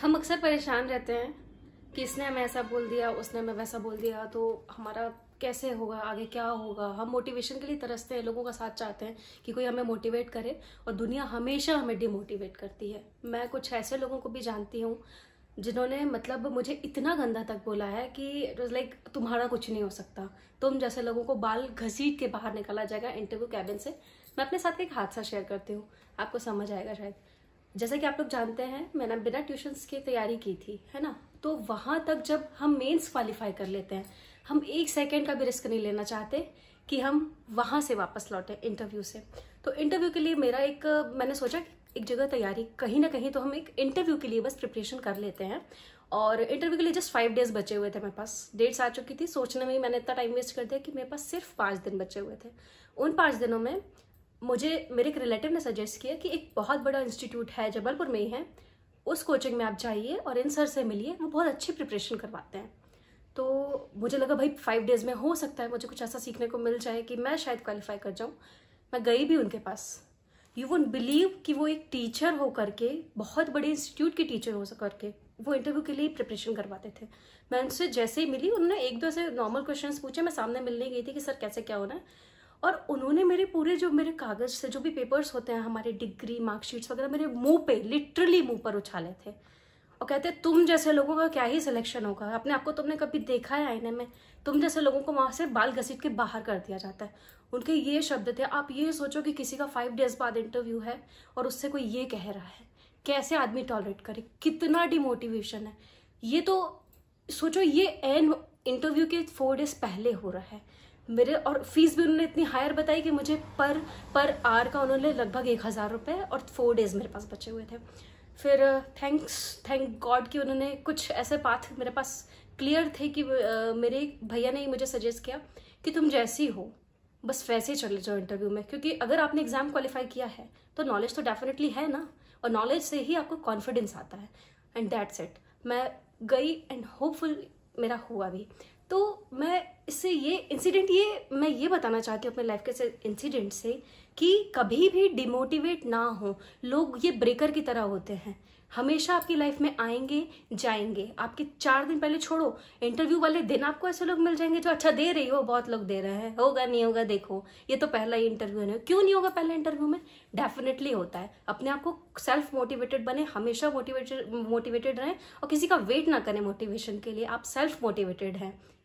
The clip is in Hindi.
हम अक्सर परेशान रहते हैं कि इसने हमें ऐसा बोल दिया उसने हमें वैसा बोल दिया तो हमारा कैसे होगा आगे क्या होगा हम मोटिवेशन के लिए तरसते हैं लोगों का साथ चाहते हैं कि कोई हमें मोटिवेट करे और दुनिया हमेशा हमें डिमोटिवेट करती है मैं कुछ ऐसे लोगों को भी जानती हूँ जिन्होंने मतलब मुझे इतना गंदा तक बोला है कि लाइक तुम्हारा कुछ नहीं हो सकता तुम जैसे लोगों को बाल घसीट के बाहर निकाला जाएगा इंटरव्यू कैबिन से मैं अपने साथ एक हादसा शेयर करती हूँ आपको समझ आएगा शायद जैसा कि आप लोग जानते हैं मैंने बिना ट्यूशन्स की तैयारी की थी है ना तो वहाँ तक जब हम मेंस क्वालिफाई कर लेते हैं हम एक सेकेंड का भी रिस्क नहीं लेना चाहते कि हम वहाँ से वापस लौटें इंटरव्यू से तो इंटरव्यू के लिए मेरा एक मैंने सोचा कि एक जगह तैयारी कहीं ना कहीं तो हम एक इंटरव्यू के लिए बस प्रिपरेशन कर लेते हैं और इंटरव्यू के लिए जस्ट फाइव डेज बचे हुए थे मेरे पास डेट्स आ चुकी थी सोचने में ही मैंने इतना टाइम वेस्ट कर दिया कि मेरे पास सिर्फ पाँच दिन बचे हुए थे उन पाँच दिनों में मुझे मेरे एक रिलेटिव ने सजेस्ट किया कि एक बहुत बड़ा इंस्टीट्यूट है जबलपुर में ही है उस कोचिंग में आप जाइए और इन सर से मिलिए वो बहुत अच्छी प्रिपरेशन करवाते हैं तो मुझे लगा भाई फाइव डेज़ में हो सकता है मुझे कुछ ऐसा सीखने को मिल जाए कि मैं शायद क्वालिफाई कर जाऊँ मैं गई भी उनके पास यू वन बिलीव कि वो एक टीचर हो करके बहुत बड़े इंस्टीट्यूट की टीचर हो करके वो इंटरव्यू के लिए प्रिपरेशन करवाते थे मैं उनसे जैसे ही मिली उन्होंने एक दो से नॉर्मल क्वेश्चंस पूछे मैं सामने मिलने गई थी कि सर कैसे क्या होना है और उन्होंने मेरे पूरे जो मेरे कागज से जो भी पेपर्स होते हैं हमारे डिग्री मार्कशीट्स वगैरह मेरे मुंह पे लिटरली मुंह पर उछाले थे और कहते तुम जैसे लोगों का क्या ही सिलेक्शन होगा अपने आप को तुमने कभी देखा है आईने में तुम जैसे लोगों को वहाँ से बाल घसीट के बाहर कर दिया जाता है उनके ये शब्द थे आप ये सोचो कि किसी का फाइव डेज बाद इंटरव्यू है और उससे कोई ये कह रहा है कैसे आदमी टॉलरेट करे कितना डिमोटिवेशन है ये तो सोचो ये एन इंटरव्यू के फोर डेज पहले हो रहा है मेरे और फीस भी उन्होंने इतनी हायर बताई कि मुझे पर पर आर का उन्होंने लगभग एक हज़ार रुपये और फोर डेज़ मेरे पास बचे हुए थे फिर थैंक्स थैंक गॉड कि उन्होंने कुछ ऐसे पाथ मेरे पास क्लियर थे कि uh, मेरे भैया ने मुझे सजेस्ट किया कि तुम जैसी हो बस वैसे ही चले जाओ इंटरव्यू में क्योंकि अगर आपने एग्ज़ाम क्वालिफाई किया है तो नॉलेज तो डेफिनेटली है ना और नॉलेज से ही आपको कॉन्फिडेंस आता है एंड दैट्स इट मैं गई एंड होपफुल मेरा हुआ भी तो मैं इससे ये इंसिडेंट ये मैं ये बताना चाहती हूँ अपने लाइफ के इंसिडेंट से कि कभी भी डिमोटिवेट ना हो लोग ये ब्रेकर की तरह होते हैं हमेशा आपकी लाइफ में आएंगे जाएंगे आपके चार दिन पहले छोड़ो इंटरव्यू वाले दिन आपको ऐसे लोग मिल जाएंगे जो अच्छा दे रही हो बहुत लोग दे रहे हैं होगा नहीं होगा देखो ये तो पहला ही इंटरव्यू है क्यों नहीं होगा पहले इंटरव्यू में डेफिनेटली होता है अपने आप को सेल्फ मोटिवेटेड बने हमेशा मोटिवेटेड मोटिवेटेड रहें और किसी का वेट ना करें मोटिवेशन के लिए आप सेल्फ मोटिवेटेड हैं